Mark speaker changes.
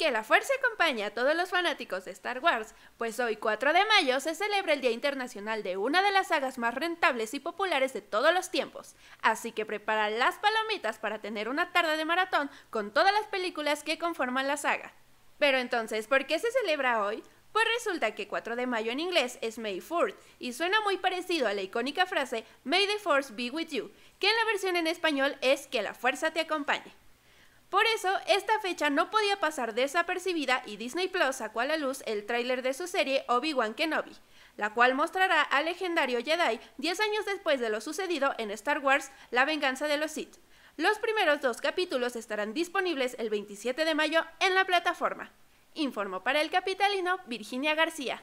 Speaker 1: Que
Speaker 2: la fuerza acompañe a todos los fanáticos de Star Wars, pues hoy 4 de mayo se celebra el Día Internacional de una de las sagas más rentables y populares de todos los tiempos. Así que prepara las palomitas para tener una tarde de maratón con todas las películas que conforman la saga. Pero entonces, ¿por qué se celebra hoy? Pues resulta que 4 de mayo en inglés es May 4 y suena muy parecido a la icónica frase May the Force be with you, que en la versión en español es que la fuerza te acompañe eso, esta fecha no podía pasar desapercibida y Disney Plus sacó a la luz el tráiler de su serie Obi-Wan Kenobi, la cual mostrará al legendario Jedi 10 años después de lo sucedido en Star Wars La venganza de los Sith. Los primeros dos capítulos estarán disponibles el 27 de mayo en la plataforma, informó para el capitalino Virginia García.